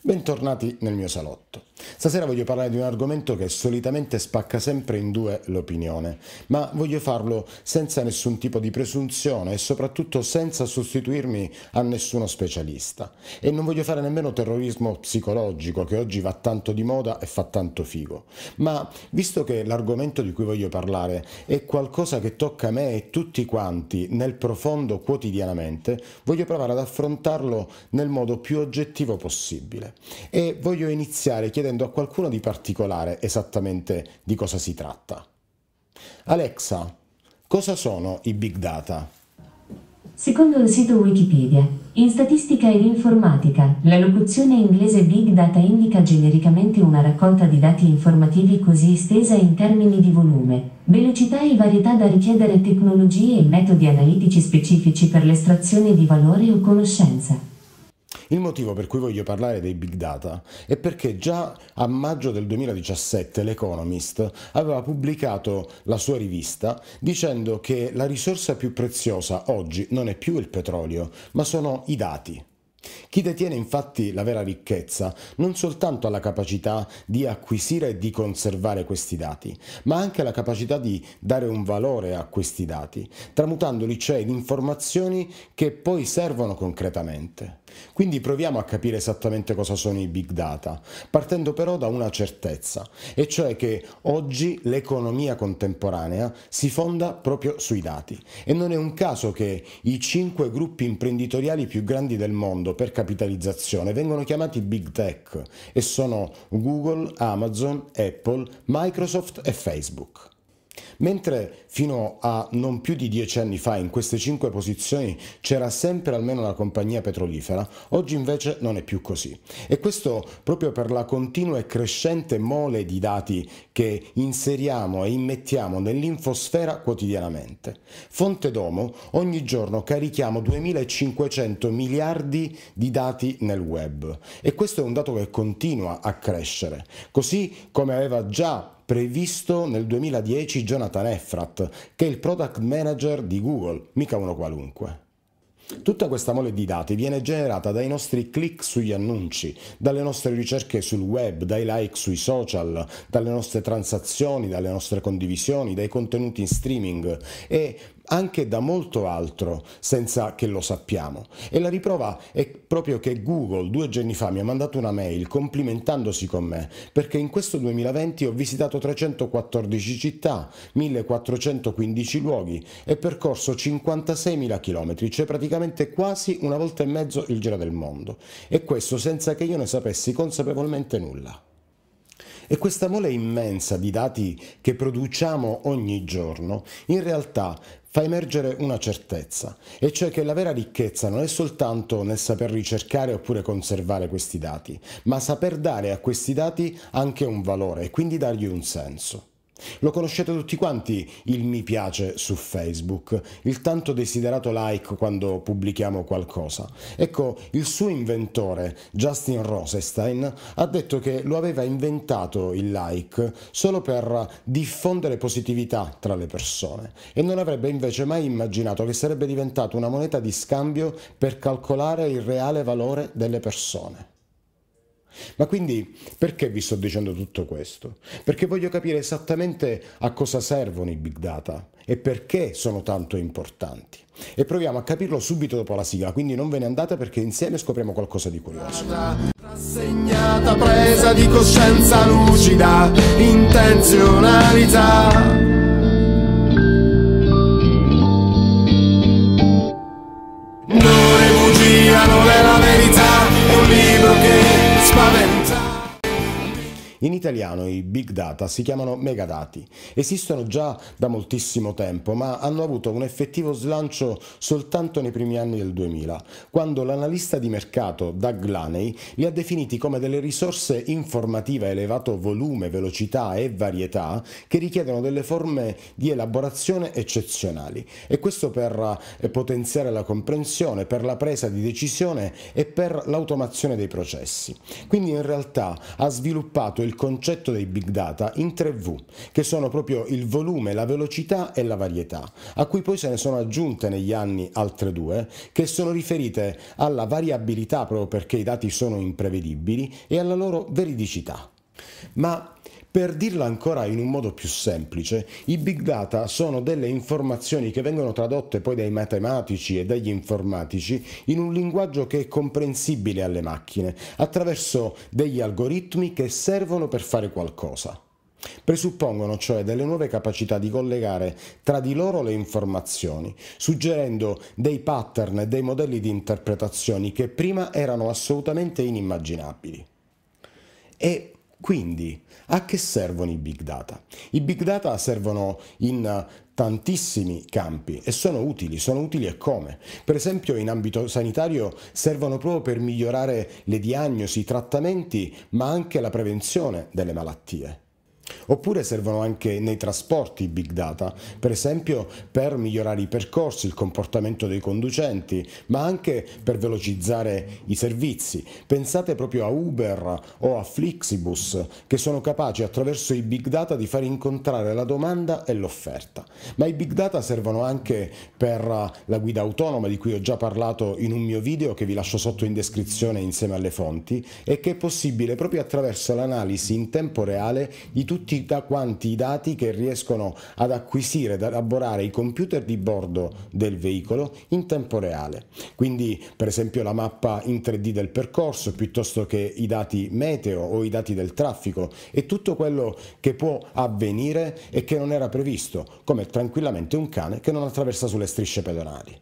Bentornati nel mio salotto. Stasera voglio parlare di un argomento che solitamente spacca sempre in due l'opinione, ma voglio farlo senza nessun tipo di presunzione e soprattutto senza sostituirmi a nessuno specialista. E non voglio fare nemmeno terrorismo psicologico che oggi va tanto di moda e fa tanto figo. Ma visto che l'argomento di cui voglio parlare è qualcosa che tocca a me e tutti quanti nel profondo quotidianamente, voglio provare ad affrontarlo nel modo più oggettivo possibile. E voglio iniziare chiedendo a a qualcuno di particolare esattamente di cosa si tratta. Alexa, cosa sono i big data? Secondo il sito Wikipedia, in statistica ed informatica, la locuzione inglese big data indica genericamente una raccolta di dati informativi così estesa in termini di volume, velocità e varietà da richiedere tecnologie e metodi analitici specifici per l'estrazione di valore o conoscenza. Il motivo per cui voglio parlare dei big data è perché già a maggio del 2017 l'Economist aveva pubblicato la sua rivista dicendo che la risorsa più preziosa oggi non è più il petrolio, ma sono i dati. Chi detiene infatti la vera ricchezza non soltanto ha la capacità di acquisire e di conservare questi dati, ma anche la capacità di dare un valore a questi dati, tramutandoli cioè in informazioni che poi servono concretamente. Quindi proviamo a capire esattamente cosa sono i big data, partendo però da una certezza, e cioè che oggi l'economia contemporanea si fonda proprio sui dati. E non è un caso che i cinque gruppi imprenditoriali più grandi del mondo per capitalizzazione vengono chiamati big tech e sono Google, Amazon, Apple, Microsoft e Facebook. Mentre fino a non più di dieci anni fa in queste cinque posizioni c'era sempre almeno una compagnia petrolifera, oggi invece non è più così. E questo proprio per la continua e crescente mole di dati che inseriamo e immettiamo nell'infosfera quotidianamente. Fonte Domo, ogni giorno carichiamo 2500 miliardi di dati nel web e questo è un dato che continua a crescere, così come aveva già previsto nel 2010 Jonathan Effrat, che è il product manager di Google, mica uno qualunque. Tutta questa mole di dati viene generata dai nostri click sugli annunci, dalle nostre ricerche sul web, dai like sui social, dalle nostre transazioni, dalle nostre condivisioni, dai contenuti in streaming e anche da molto altro senza che lo sappiamo. E la riprova è proprio che Google due giorni fa mi ha mandato una mail complimentandosi con me perché in questo 2020 ho visitato 314 città, 1415 luoghi e percorso 56.000 km, cioè praticamente quasi una volta e mezzo il giro del mondo. E questo senza che io ne sapessi consapevolmente nulla. E questa mole immensa di dati che produciamo ogni giorno, in realtà fa emergere una certezza, e cioè che la vera ricchezza non è soltanto nel saper ricercare oppure conservare questi dati, ma saper dare a questi dati anche un valore e quindi dargli un senso. Lo conoscete tutti quanti il mi piace su Facebook, il tanto desiderato like quando pubblichiamo qualcosa. Ecco, il suo inventore, Justin Rosenstein, ha detto che lo aveva inventato il like solo per diffondere positività tra le persone e non avrebbe invece mai immaginato che sarebbe diventato una moneta di scambio per calcolare il reale valore delle persone. Ma quindi perché vi sto dicendo tutto questo? Perché voglio capire esattamente a cosa servono i big data e perché sono tanto importanti. E proviamo a capirlo subito dopo la sigla, quindi non ve ne andate perché insieme scopriamo qualcosa di curioso. Rassegnata presa di coscienza lucida, intenzionalità. In italiano i big data si chiamano megadati. Esistono già da moltissimo tempo, ma hanno avuto un effettivo slancio soltanto nei primi anni del 2000, quando l'analista di mercato Doug Laney li ha definiti come delle risorse informative a elevato volume, velocità e varietà che richiedono delle forme di elaborazione eccezionali. E questo per eh, potenziare la comprensione, per la presa di decisione e per l'automazione dei processi. Quindi in realtà ha sviluppato il il concetto dei big data in 3V, che sono proprio il volume, la velocità e la varietà, a cui poi se ne sono aggiunte negli anni altre due, che sono riferite alla variabilità proprio perché i dati sono imprevedibili e alla loro veridicità. Ma per dirla ancora in un modo più semplice, i big data sono delle informazioni che vengono tradotte poi dai matematici e dagli informatici in un linguaggio che è comprensibile alle macchine, attraverso degli algoritmi che servono per fare qualcosa. Presuppongono cioè delle nuove capacità di collegare tra di loro le informazioni, suggerendo dei pattern e dei modelli di interpretazioni che prima erano assolutamente inimmaginabili. E quindi, a che servono i big data? I big data servono in tantissimi campi e sono utili, sono utili e come? Per esempio in ambito sanitario servono proprio per migliorare le diagnosi, i trattamenti, ma anche la prevenzione delle malattie. Oppure servono anche nei trasporti i big data, per esempio per migliorare i percorsi, il comportamento dei conducenti, ma anche per velocizzare i servizi. Pensate proprio a Uber o a Flixibus, che sono capaci attraverso i big data di far incontrare la domanda e l'offerta. Ma i big data servono anche per la guida autonoma, di cui ho già parlato in un mio video che vi lascio sotto in descrizione insieme alle fonti, e che è possibile proprio attraverso l'analisi in tempo reale di tutti tutti quanti i dati che riescono ad acquisire ed elaborare i computer di bordo del veicolo in tempo reale. Quindi per esempio la mappa in 3D del percorso piuttosto che i dati meteo o i dati del traffico e tutto quello che può avvenire e che non era previsto, come tranquillamente un cane che non attraversa sulle strisce pedonali.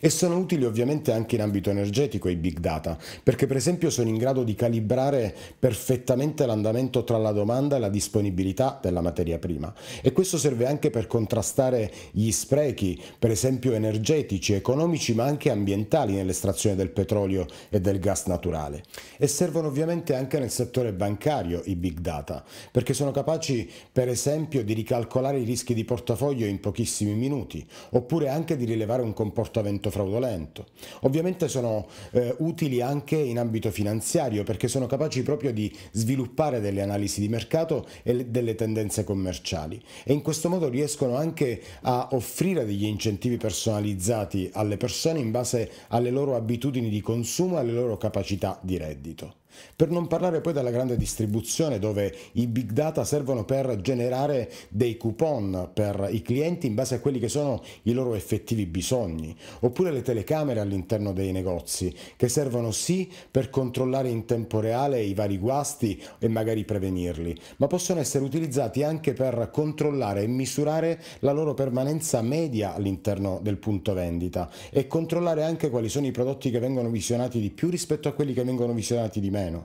E sono utili ovviamente anche in ambito energetico i big data, perché per esempio sono in grado di calibrare perfettamente l'andamento tra la domanda e la disponibilità della materia prima. E questo serve anche per contrastare gli sprechi, per esempio energetici, economici, ma anche ambientali nell'estrazione del petrolio e del gas naturale. E servono ovviamente anche nel settore bancario i big data, perché sono capaci per esempio di ricalcolare i rischi di portafoglio in pochissimi minuti, oppure anche di rilevare un comportamento comportamento fraudolento. Ovviamente sono eh, utili anche in ambito finanziario perché sono capaci proprio di sviluppare delle analisi di mercato e delle tendenze commerciali e in questo modo riescono anche a offrire degli incentivi personalizzati alle persone in base alle loro abitudini di consumo e alle loro capacità di reddito. Per non parlare poi della grande distribuzione dove i big data servono per generare dei coupon per i clienti in base a quelli che sono i loro effettivi bisogni, oppure le telecamere all'interno dei negozi che servono sì per controllare in tempo reale i vari guasti e magari prevenirli, ma possono essere utilizzati anche per controllare e misurare la loro permanenza media all'interno del punto vendita e controllare anche quali sono i prodotti che vengono visionati di più rispetto a quelli che vengono visionati di meno não.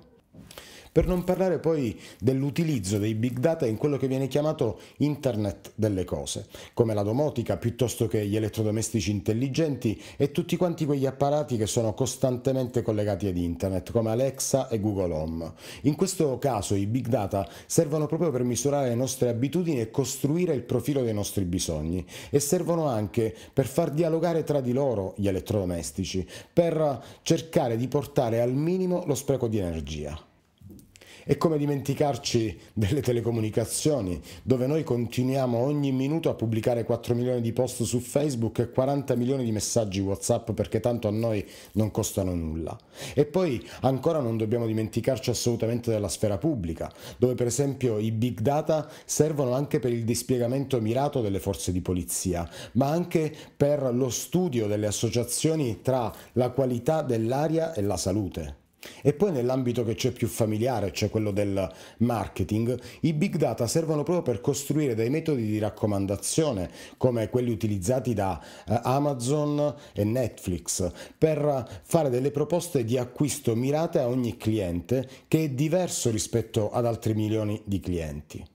Per non parlare poi dell'utilizzo dei big data in quello che viene chiamato Internet delle cose, come la domotica piuttosto che gli elettrodomestici intelligenti e tutti quanti quegli apparati che sono costantemente collegati ad Internet, come Alexa e Google Home. In questo caso i big data servono proprio per misurare le nostre abitudini e costruire il profilo dei nostri bisogni e servono anche per far dialogare tra di loro gli elettrodomestici, per cercare di portare al minimo lo spreco di energia. È come dimenticarci delle telecomunicazioni, dove noi continuiamo ogni minuto a pubblicare 4 milioni di post su Facebook e 40 milioni di messaggi WhatsApp perché tanto a noi non costano nulla. E poi ancora non dobbiamo dimenticarci assolutamente della sfera pubblica, dove per esempio i big data servono anche per il dispiegamento mirato delle forze di polizia, ma anche per lo studio delle associazioni tra la qualità dell'aria e la salute. E poi nell'ambito che c'è più familiare, cioè quello del marketing, i big data servono proprio per costruire dei metodi di raccomandazione come quelli utilizzati da eh, Amazon e Netflix per fare delle proposte di acquisto mirate a ogni cliente che è diverso rispetto ad altri milioni di clienti.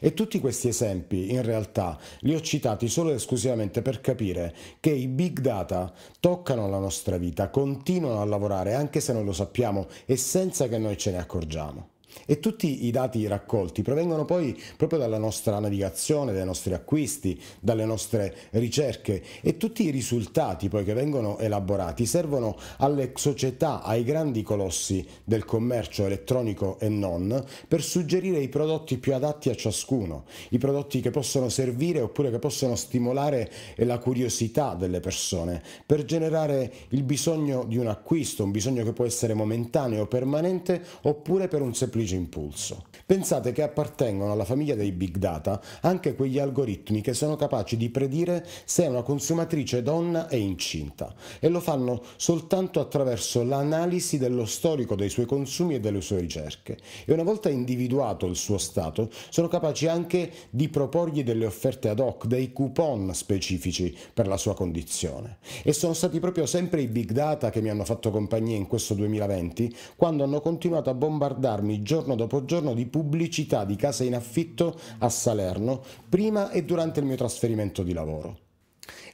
E tutti questi esempi, in realtà, li ho citati solo ed esclusivamente per capire che i big data toccano la nostra vita, continuano a lavorare anche se non lo sappiamo e senza che noi ce ne accorgiamo e tutti i dati raccolti provengono poi proprio dalla nostra navigazione, dai nostri acquisti, dalle nostre ricerche e tutti i risultati poi che vengono elaborati servono alle società, ai grandi colossi del commercio elettronico e non per suggerire i prodotti più adatti a ciascuno, i prodotti che possono servire oppure che possono stimolare la curiosità delle persone per generare il bisogno di un acquisto, un bisogno che può essere momentaneo, permanente oppure per un semplice felice impulso. Pensate che appartengono alla famiglia dei big data anche quegli algoritmi che sono capaci di predire se una consumatrice donna è incinta e lo fanno soltanto attraverso l'analisi dello storico dei suoi consumi e delle sue ricerche e una volta individuato il suo stato sono capaci anche di proporgli delle offerte ad hoc, dei coupon specifici per la sua condizione e sono stati proprio sempre i big data che mi hanno fatto compagnia in questo 2020 quando hanno continuato a bombardarmi giorno giorno dopo giorno di pubblicità di case in affitto a Salerno prima e durante il mio trasferimento di lavoro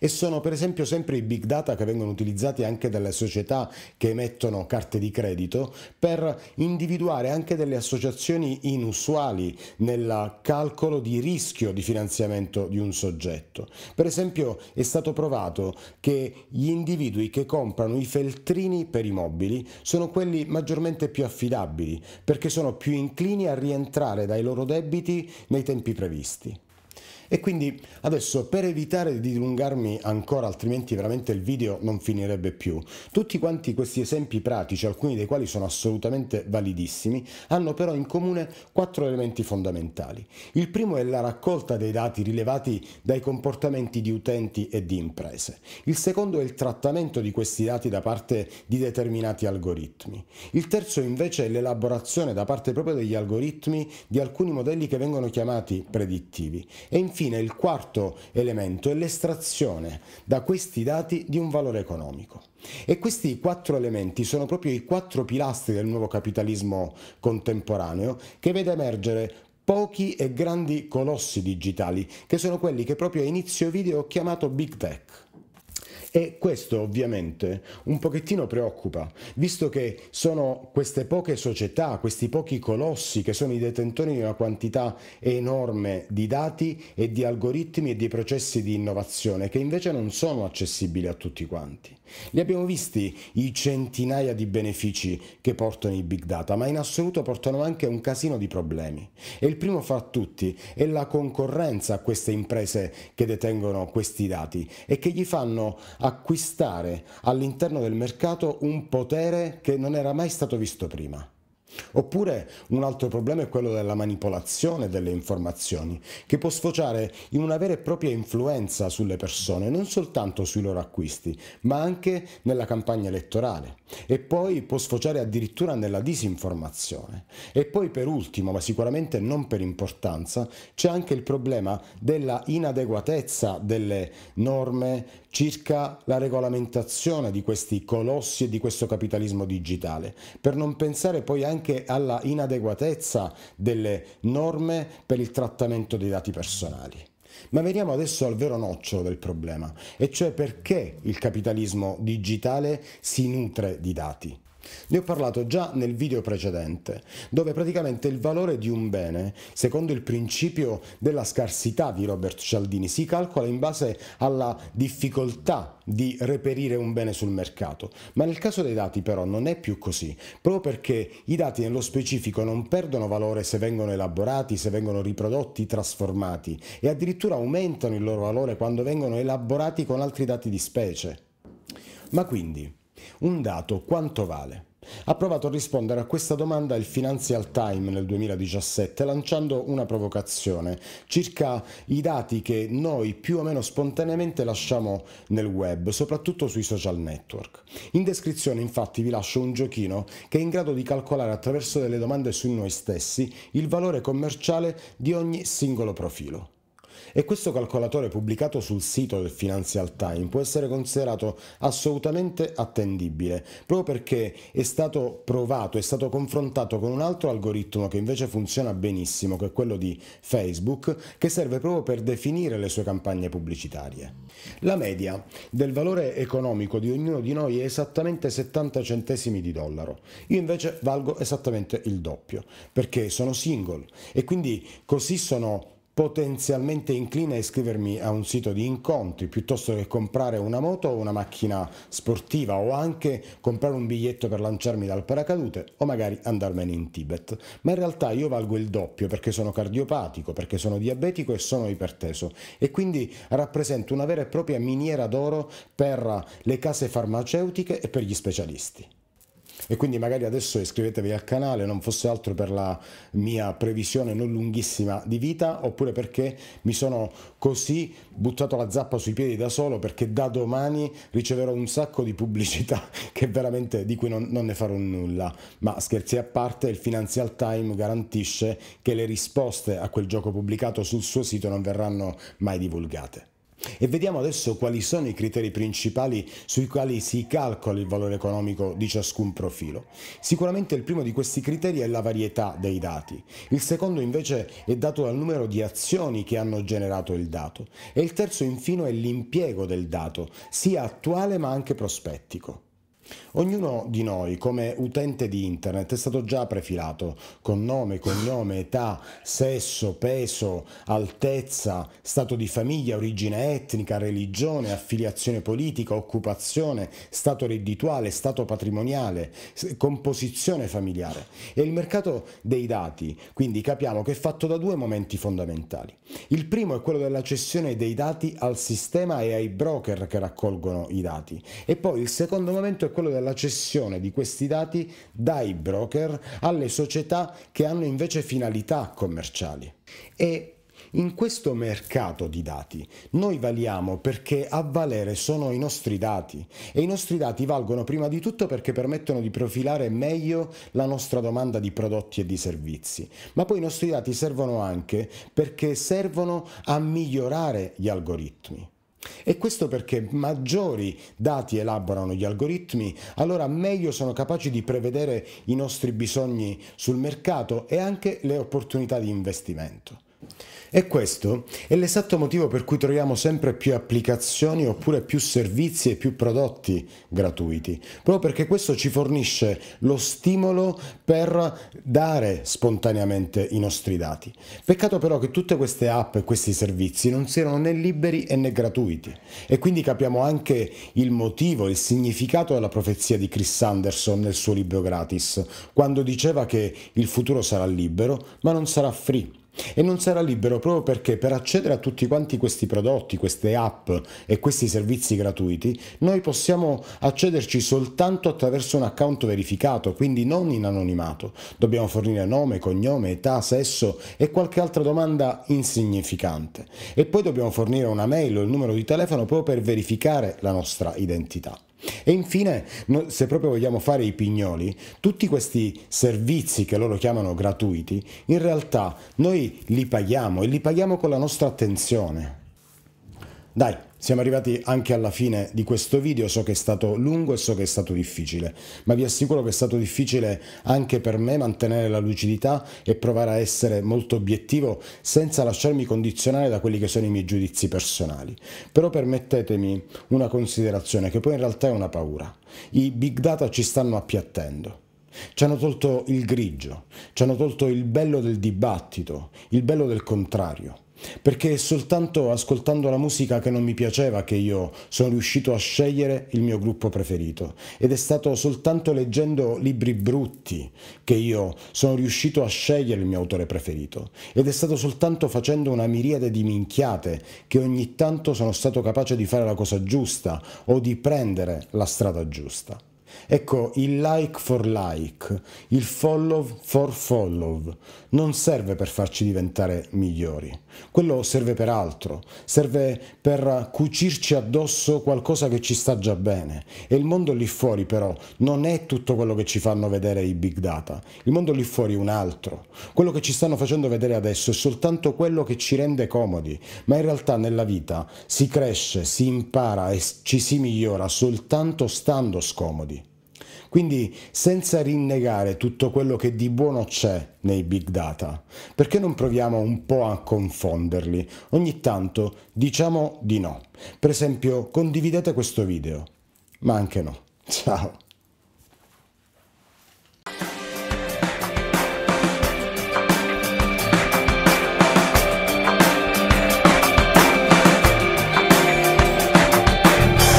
e sono per esempio sempre i big data che vengono utilizzati anche dalle società che emettono carte di credito per individuare anche delle associazioni inusuali nel calcolo di rischio di finanziamento di un soggetto. Per esempio è stato provato che gli individui che comprano i feltrini per i mobili sono quelli maggiormente più affidabili perché sono più inclini a rientrare dai loro debiti nei tempi previsti. E quindi adesso per evitare di dilungarmi ancora, altrimenti veramente il video non finirebbe più, tutti quanti questi esempi pratici, alcuni dei quali sono assolutamente validissimi, hanno però in comune quattro elementi fondamentali. Il primo è la raccolta dei dati rilevati dai comportamenti di utenti e di imprese. Il secondo è il trattamento di questi dati da parte di determinati algoritmi. Il terzo invece è l'elaborazione da parte proprio degli algoritmi di alcuni modelli che vengono chiamati predittivi. E infine infine il quarto elemento è l'estrazione da questi dati di un valore economico. E questi quattro elementi sono proprio i quattro pilastri del nuovo capitalismo contemporaneo che vede emergere pochi e grandi colossi digitali, che sono quelli che proprio a inizio video ho chiamato Big Tech. E questo ovviamente un pochettino preoccupa, visto che sono queste poche società, questi pochi colossi che sono i detentori di una quantità enorme di dati e di algoritmi e di processi di innovazione che invece non sono accessibili a tutti quanti. Li abbiamo visti i centinaia di benefici che portano i big data, ma in assoluto portano anche un casino di problemi. E il primo fra tutti è la concorrenza a queste imprese che detengono questi dati e che gli fanno acquistare all'interno del mercato un potere che non era mai stato visto prima. Oppure un altro problema è quello della manipolazione delle informazioni, che può sfociare in una vera e propria influenza sulle persone, non soltanto sui loro acquisti, ma anche nella campagna elettorale. E poi può sfociare addirittura nella disinformazione. E poi per ultimo, ma sicuramente non per importanza, c'è anche il problema della inadeguatezza delle norme circa la regolamentazione di questi colossi e di questo capitalismo digitale, per non pensare poi anche alla inadeguatezza delle norme per il trattamento dei dati personali. Ma veniamo adesso al vero nocciolo del problema, e cioè perché il capitalismo digitale si nutre di dati. Ne ho parlato già nel video precedente, dove praticamente il valore di un bene, secondo il principio della scarsità di Robert Cialdini, si calcola in base alla difficoltà di reperire un bene sul mercato. Ma nel caso dei dati però non è più così, proprio perché i dati nello specifico non perdono valore se vengono elaborati, se vengono riprodotti, trasformati e addirittura aumentano il loro valore quando vengono elaborati con altri dati di specie. Ma quindi, un dato quanto vale? Ha provato a rispondere a questa domanda il Financial Times nel 2017 lanciando una provocazione circa i dati che noi più o meno spontaneamente lasciamo nel web, soprattutto sui social network. In descrizione infatti vi lascio un giochino che è in grado di calcolare attraverso delle domande su noi stessi il valore commerciale di ogni singolo profilo e questo calcolatore pubblicato sul sito del Financial Times può essere considerato assolutamente attendibile, proprio perché è stato provato, è stato confrontato con un altro algoritmo che invece funziona benissimo, che è quello di Facebook, che serve proprio per definire le sue campagne pubblicitarie. La media del valore economico di ognuno di noi è esattamente 70 centesimi di dollaro. Io invece valgo esattamente il doppio, perché sono single e quindi così sono potenzialmente inclina a iscrivermi a un sito di incontri piuttosto che comprare una moto o una macchina sportiva o anche comprare un biglietto per lanciarmi dal paracadute o magari andarmene in Tibet. Ma in realtà io valgo il doppio perché sono cardiopatico, perché sono diabetico e sono iperteso e quindi rappresento una vera e propria miniera d'oro per le case farmaceutiche e per gli specialisti e quindi magari adesso iscrivetevi al canale non fosse altro per la mia previsione non lunghissima di vita oppure perché mi sono così buttato la zappa sui piedi da solo perché da domani riceverò un sacco di pubblicità che veramente di cui non, non ne farò nulla ma scherzi a parte il Financial Times garantisce che le risposte a quel gioco pubblicato sul suo sito non verranno mai divulgate e vediamo adesso quali sono i criteri principali sui quali si calcola il valore economico di ciascun profilo. Sicuramente il primo di questi criteri è la varietà dei dati, il secondo invece è dato dal numero di azioni che hanno generato il dato e il terzo infine è l'impiego del dato, sia attuale ma anche prospettico. Ognuno di noi come utente di internet è stato già prefilato con nome, cognome, età, sesso, peso, altezza, stato di famiglia, origine etnica, religione, affiliazione politica, occupazione, stato reddituale, stato patrimoniale, composizione familiare. E il mercato dei dati, quindi capiamo che è fatto da due momenti fondamentali. Il primo è quello della cessione dei dati al sistema e ai broker che raccolgono i dati e poi il secondo momento è quello quello della cessione di questi dati dai broker alle società che hanno invece finalità commerciali. E in questo mercato di dati noi valiamo perché a valere sono i nostri dati e i nostri dati valgono prima di tutto perché permettono di profilare meglio la nostra domanda di prodotti e di servizi, ma poi i nostri dati servono anche perché servono a migliorare gli algoritmi. E questo perché maggiori dati elaborano gli algoritmi, allora meglio sono capaci di prevedere i nostri bisogni sul mercato e anche le opportunità di investimento. E questo è l'esatto motivo per cui troviamo sempre più applicazioni oppure più servizi e più prodotti gratuiti, proprio perché questo ci fornisce lo stimolo per dare spontaneamente i nostri dati. Peccato però che tutte queste app e questi servizi non siano né liberi né gratuiti e quindi capiamo anche il motivo, il significato della profezia di Chris Anderson nel suo libro gratis, quando diceva che il futuro sarà libero ma non sarà free e non sarà libero proprio perché per accedere a tutti quanti questi prodotti, queste app e questi servizi gratuiti, noi possiamo accederci soltanto attraverso un account verificato, quindi non in anonimato. Dobbiamo fornire nome, cognome, età, sesso e qualche altra domanda insignificante. E poi dobbiamo fornire una mail o il numero di telefono proprio per verificare la nostra identità. E infine, se proprio vogliamo fare i pignoli, tutti questi servizi che loro chiamano gratuiti, in realtà noi li paghiamo e li paghiamo con la nostra attenzione. Dai, siamo arrivati anche alla fine di questo video, so che è stato lungo e so che è stato difficile, ma vi assicuro che è stato difficile anche per me mantenere la lucidità e provare a essere molto obiettivo senza lasciarmi condizionare da quelli che sono i miei giudizi personali. Però permettetemi una considerazione che poi in realtà è una paura. I big data ci stanno appiattendo. Ci hanno tolto il grigio, ci hanno tolto il bello del dibattito, il bello del contrario perché è soltanto ascoltando la musica che non mi piaceva che io sono riuscito a scegliere il mio gruppo preferito ed è stato soltanto leggendo libri brutti che io sono riuscito a scegliere il mio autore preferito ed è stato soltanto facendo una miriade di minchiate che ogni tanto sono stato capace di fare la cosa giusta o di prendere la strada giusta. Ecco, il like for like, il follow for follow, non serve per farci diventare migliori. Quello serve per altro, serve per cucirci addosso qualcosa che ci sta già bene. E il mondo lì fuori però non è tutto quello che ci fanno vedere i big data, il mondo lì fuori è un altro. Quello che ci stanno facendo vedere adesso è soltanto quello che ci rende comodi, ma in realtà nella vita si cresce, si impara e ci si migliora soltanto stando scomodi. Quindi senza rinnegare tutto quello che di buono c'è nei big data, perché non proviamo un po' a confonderli? Ogni tanto diciamo di no. Per esempio condividete questo video, ma anche no. Ciao!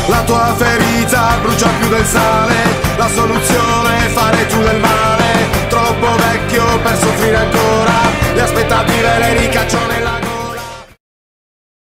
La tua ferita brucia più del sale soluzione, fare giù del male, troppo vecchio per soffrire ancora, le aspettative le ricaccio nella gola.